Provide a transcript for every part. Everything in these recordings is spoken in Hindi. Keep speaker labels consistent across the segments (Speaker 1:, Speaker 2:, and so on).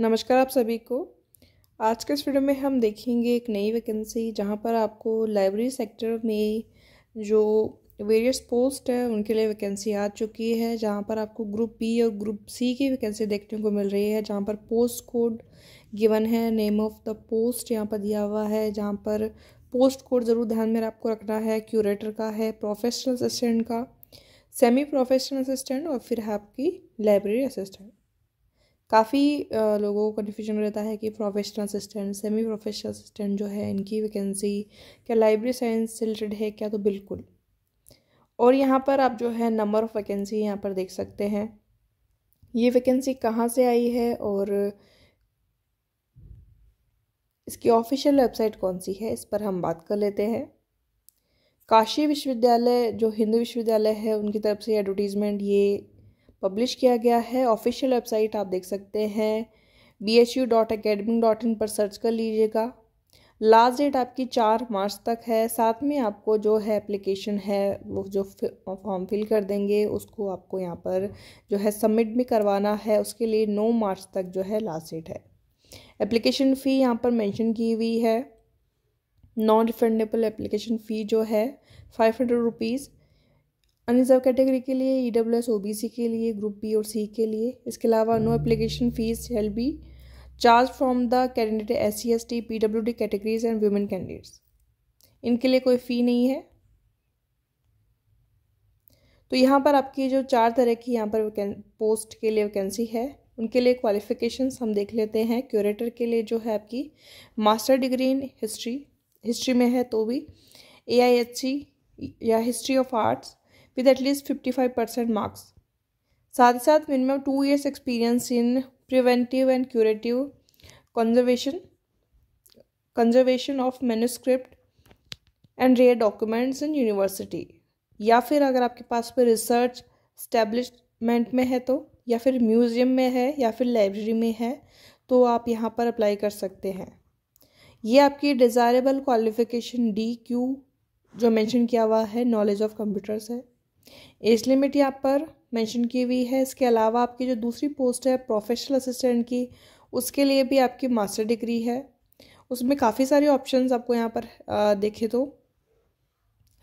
Speaker 1: नमस्कार आप सभी को आज के इस वीडियो में हम देखेंगे एक नई वैकेंसी जहां पर आपको लाइब्रेरी सेक्टर में जो वेरियस पोस्ट है उनके लिए वैकेंसी आ चुकी है जहां पर आपको ग्रुप बी और ग्रुप सी की वैकेंसी देखने को मिल रही है जहां पर पोस्ट कोड गिवन है नेम ऑफ द पोस्ट यहां पर दिया हुआ है जहाँ पर पोस्ट कोड ज़रूर ध्यान में आपको रखना है क्यूरेटर का है प्रोफेशनल असिस्टेंट का सेमी प्रोफेशनल असिस्टेंट और फिर है आपकी लाइब्रेरी असिस्टेंट काफ़ी लोगों को कन्फ्यूजन रहता है कि professional assistant semi professional assistant जो है इनकी वैकेंसी क्या लाइब्रेरी साइंस से रिलेटेड है क्या तो बिल्कुल और यहाँ पर आप जो है नंबर ऑफ़ वैकेंसी यहाँ पर देख सकते हैं ये वैकेंसी कहाँ से आई है और इसकी ऑफिशियल वेबसाइट कौन सी है इस पर हम बात कर लेते हैं काशी विश्वविद्यालय जो हिंदू विश्वविद्यालय है उनकी तरफ से एडवर्टीज़मेंट ये पब्लिश किया गया है ऑफिशियल वेबसाइट आप देख सकते हैं B H U dot academy dot in पर सर्च कर लीजिएगा लास्ट डेट आपकी चार मार्च तक है साथ में आपको जो है एप्लीकेशन है वो जो फॉर्म फिल कर देंगे उसको आपको यहाँ पर जो है सबमिट भी करवाना है उसके लिए नौ मार्च तक जो है लास्ट डेट है एप्लीकेशन फ़ी यहाँ पर मेंशन की हुई है नॉन रिफंडेबल एप्लीकेशन फ़ी जो है five hundred rupees unreserved category के लिए E W S O B C के लिए ग्रुप बी और सी के लिए इसके अलावा no application fees shall be charge from the candidate S C S T P W D categories and women candidates इनके लिए कोई फ़ी नहीं है तो यहाँ पर आपकी जो चार तरह की यहाँ पर पोस्ट के लिए वैकेंसी है उनके लिए क्वालिफिकेशन हम देख लेते हैं क्यूरेटर के लिए जो है आपकी master degree in history history में है तो भी ए आई एच सी या history of arts at least fifty five percent marks साथ ही साथ minimum two years experience in preventive and curative conservation conservation of manuscript and rare documents in university या फिर अगर आपके पास कोई रिसर्च स्टैब्लिशमेंट में है तो या फिर म्यूज़ियम में है या फिर लाइब्रेरी में है तो आप यहाँ पर अप्लाई कर सकते हैं ये आपकी डिज़ायरेबल क्वालिफिकेशन डी क्यू जो मेंशन किया हुआ है नॉलेज ऑफ कंप्यूटर्स है एज लिमिट यहाँ पर मेंशन की हुई है इसके अलावा आपकी जो दूसरी पोस्ट है प्रोफेशनल असिस्टेंट की उसके लिए भी आपकी मास्टर डिग्री है उसमें काफ़ी सारे ऑप्शंस आपको यहाँ पर देखे तो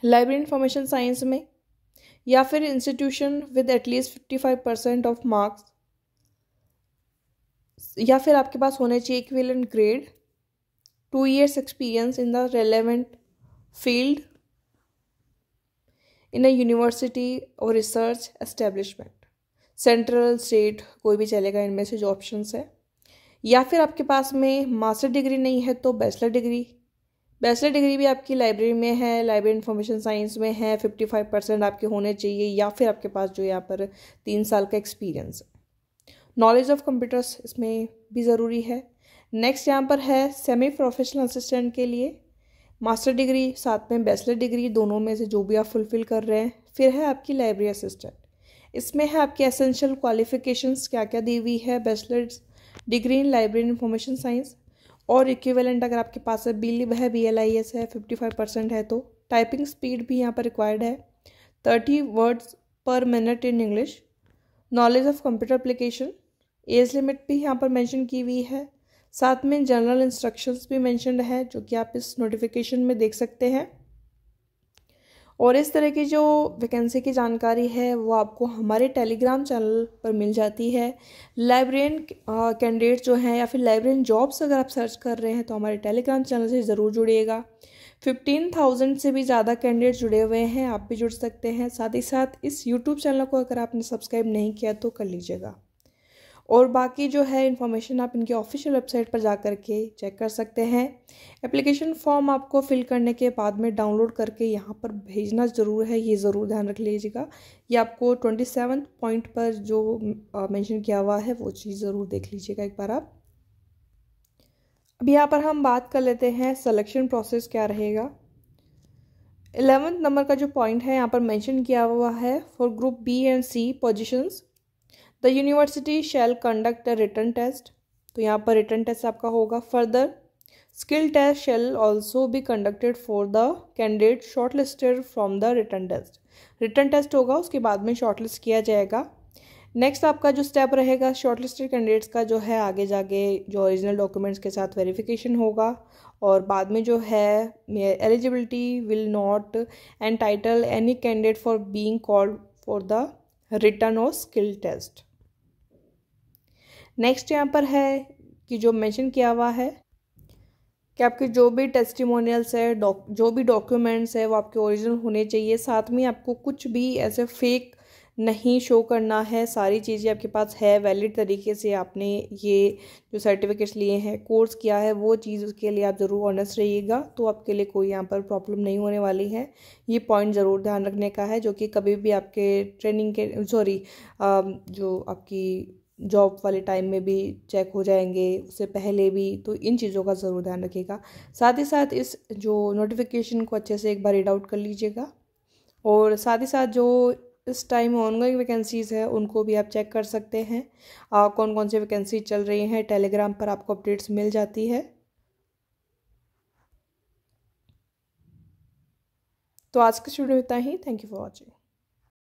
Speaker 1: लाइब्रेरी इंफॉर्मेशन साइंस में या फिर institution with at least fifty five percent of marks या फिर आपके पास होने चाहिए equivalent grade two years experience in the relevant field in a university और रिसर्च एस्टेब्लिशमेंट सेंट्रल स्टेट कोई भी चलेगा इनमें से जो ऑप्शंस है या फिर आपके पास में मास्टर डिग्री नहीं है तो बैचलर डिग्री बैचलर डिग्री भी आपकी लाइब्रेरी में है लाइब्रेरी इंफॉर्मेशन साइंस में है फिफ्टी फाइव परसेंट आपके होने चाहिए या फिर आपके पास जो यहाँ पर तीन साल का एक्सपीरियंस है नॉलेज ऑफ कंप्यूटर्स इसमें भी ज़रूरी है नेक्स्ट यहाँ पर है सेमी प्रोफेशनल असिस्टेंट के लिए मास्टर डिग्री साथ में बैचलर डिग्री दोनों में से जो भी आप फुलफ़िल कर रहे हैं फिर है आपकी लाइब्रेरी असिस्टेंट इसमें है आपकी एसेंशियल क्वालिफिकेशंस क्या क्या दी हुई है bachelor degree in library information science और इक्विवेलेंट अगर आपके पास है बी है बी एल आई एस है फिफ्टी फाइव परसेंट है तो टाइपिंग स्पीड भी यहाँ पर रिक्वायर्ड है thirty words per minute in English knowledge of computer application age limit भी यहाँ पर मैंशन की हुई है साथ में जनरल इंस्ट्रक्शंस भी मैंशनड है जो कि आप इस नोटिफिकेशन में देख सकते हैं और इस तरह की जो वैकेंसी की जानकारी है वो आपको हमारे टेलीग्राम चैनल पर मिल जाती है लाइब्रेरियन कैंडिडेट जो हैं या फिर लाइब्रेरियन जॉब्स अगर आप सर्च कर रहे हैं तो हमारे टेलीग्राम चैनल से ज़रूर जुड़िएगा फिफ्टीन थाउजेंड से भी ज़्यादा कैंडिडेट जुड़े हुए हैं आप भी जुड़ सकते हैं साथ ही साथ इस यूट्यूब चैनल को अगर आपने सब्सक्राइब नहीं किया तो कर लीजिएगा और बाकी जो है इन्फॉर्मेशन आप इनके ऑफिशियल वेबसाइट पर जा कर के चेक कर सकते हैं एप्लीकेशन फॉर्म आपको फ़िल करने के बाद में डाउनलोड करके यहाँ पर भेजना ज़रूर है ये ज़रूर ध्यान रख लीजिएगा ये आपको ट्वेंटी सेवन पॉइंट पर जो मेंशन किया हुआ है वो चीज़ ज़रूर देख लीजिएगा एक बार आप अब यहाँ पर हम बात कर लेते हैं सलेक्शन प्रोसेस क्या रहेगा एलेवेंथ नंबर का जो पॉइंट है यहाँ पर मैंशन किया हुआ है for group B and C positions the university shall conduct a written test तो यहाँ पर रिटर्न टेस्ट आपका होगा further skill test shall also be conducted for the candidate short listed from the written test written test होगा उसके बाद में शॉर्ट लिस्ट किया जाएगा नेक्स्ट आपका जो स्टेप रहेगा शॉर्ट लिस्टेड कैंडिडेट्स का जो है आगे जाके जो ओरिजिनल डॉक्यूमेंट्स के साथ वेरिफिकेशन होगा और बाद में जो है eligibility will not entitle any candidate for being called for the written और स्किल टेस्ट नेक्स्ट यहाँ पर है कि जो मेंशन किया हुआ है कि आपके जो भी टेस्टिमोनियल्स है जो भी डॉक्यूमेंट्स है वो आपके ओरिजिनल होने चाहिए साथ में आपको कुछ भी ऐसे फेक नहीं शो करना है सारी चीज़ें आपके पास है वैलिड तरीके से आपने ये जो सर्टिफिकेट्स लिए हैं कोर्स किया है वो चीज़ उसके लिए आप ज़रूर ऑनेस्ट रहिएगा तो आपके लिए कोई यहाँ पर प्रॉब्लम नहीं होने वाली है ये पॉइंट ज़रूर ध्यान रखने का है जो कि कभी भी आपके ट्रेनिंग के सॉरी जो आपकी जॉब वाले टाइम में भी चेक हो जाएंगे उससे पहले भी तो इन चीज़ों का ज़रूर ध्यान रखिएगा साथ ही साथ इस जो नोटिफिकेशन को अच्छे से एक बार रीड आउट कर लीजिएगा और साथ ही साथ जो इस टाइम ऑनगोइंग वैकेंसीज़ है उनको भी आप चेक कर सकते हैं आ, कौन कौन सी वैकेंसी चल रही हैं टेलीग्राम पर आपको अपडेट्स मिल जाती है तो आज के स्टूडियो इतना ही थैंक यू फॉर वॉचिंग